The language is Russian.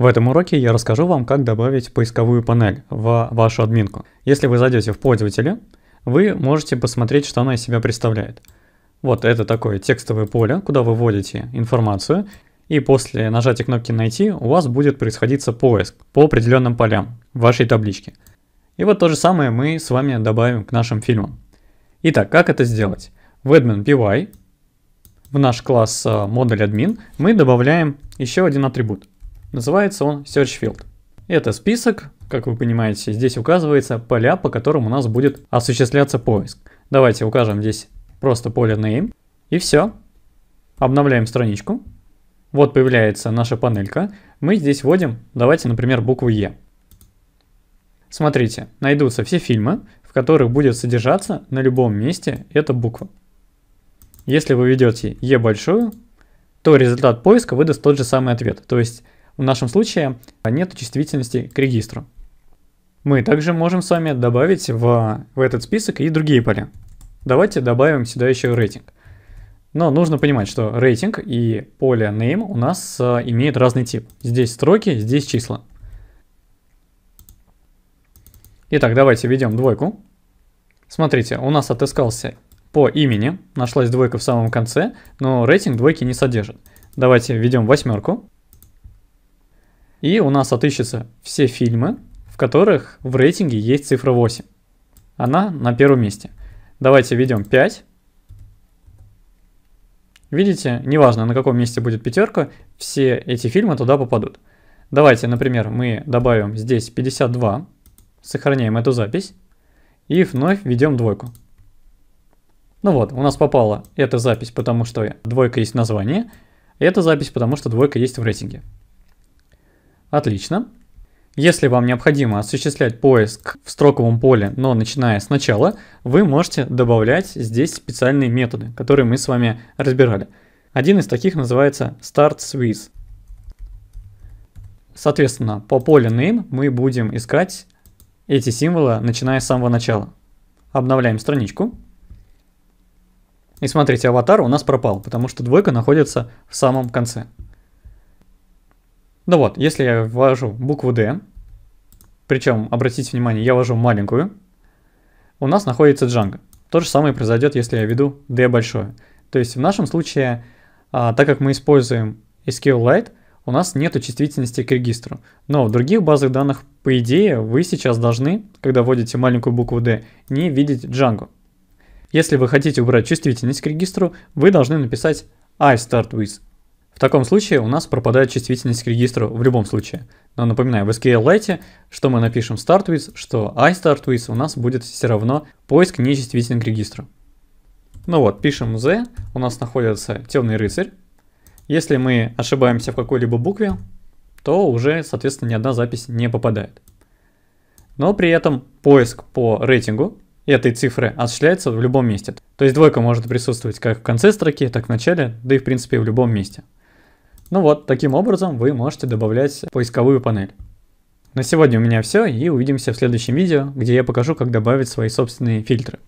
В этом уроке я расскажу вам, как добавить поисковую панель в вашу админку. Если вы зайдете в пользователя, вы можете посмотреть, что она из себя представляет. Вот это такое текстовое поле, куда вы вводите информацию, и после нажатия кнопки «Найти» у вас будет происходиться поиск по определенным полям в вашей табличке. И вот то же самое мы с вами добавим к нашим фильмам. Итак, как это сделать? В admin PY в наш класс э, модуль админ мы добавляем еще один атрибут. Называется он Search Field. Это список, как вы понимаете, здесь указывается поля, по которым у нас будет осуществляться поиск. Давайте укажем здесь просто поле name. И все. Обновляем страничку. Вот появляется наша панелька. Мы здесь вводим, давайте, например, букву Е. Смотрите, найдутся все фильмы, в которых будет содержаться на любом месте эта буква. Если вы ведете Е большую, то результат поиска выдаст тот же самый ответ. То есть в нашем случае нет чувствительности к регистру. Мы также можем с вами добавить в, в этот список и другие поля. Давайте добавим сюда еще рейтинг. Но нужно понимать, что рейтинг и поле name у нас а, э, имеет разный тип. Здесь строки, здесь числа. Итак, давайте введем двойку. Смотрите, у нас отыскался по имени, нашлась двойка в самом конце, но рейтинг двойки не содержит. Давайте введем восьмерку. И у нас отыщутся все фильмы, в которых в рейтинге есть цифра 8. Она на первом месте. Давайте введем 5. Видите, неважно на каком месте будет пятерка, все эти фильмы туда попадут. Давайте, например, мы добавим здесь 52, сохраняем эту запись и вновь введем двойку. Ну вот, у нас попала эта запись, потому что двойка есть в названии, эта запись, потому что двойка есть в рейтинге. Отлично. Если вам необходимо осуществлять поиск в строковом поле, но начиная с начала, вы можете добавлять здесь специальные методы, которые мы с вами разбирали. Один из таких называется starts Соответственно, по полю name мы будем искать эти символы, начиная с самого начала. Обновляем страничку. И смотрите, аватар у нас пропал, потому что двойка находится в самом конце. Ну вот, если я ввожу букву D, причем, обратите внимание, я ввожу маленькую, у нас находится Django. То же самое произойдет, если я введу D большое. То есть в нашем случае, а, так как мы используем SQLite, у нас нет чувствительности к регистру. Но в других базах данных, по идее, вы сейчас должны, когда вводите маленькую букву D, не видеть Django. Если вы хотите убрать чувствительность к регистру, вы должны написать I start with. В таком случае у нас пропадает чувствительность к регистру в любом случае. Но напоминаю, в SQLite, что мы напишем start with, что iStart with у нас будет все равно поиск нечувствительный к регистру. Ну вот, пишем z, у нас находится темный рыцарь. Если мы ошибаемся в какой-либо букве, то уже, соответственно, ни одна запись не попадает. Но при этом поиск по рейтингу этой цифры осуществляется в любом месте. То есть двойка может присутствовать как в конце строки, так в начале, да и в принципе в любом месте. Ну вот, таким образом вы можете добавлять поисковую панель. На сегодня у меня все, и увидимся в следующем видео, где я покажу, как добавить свои собственные фильтры.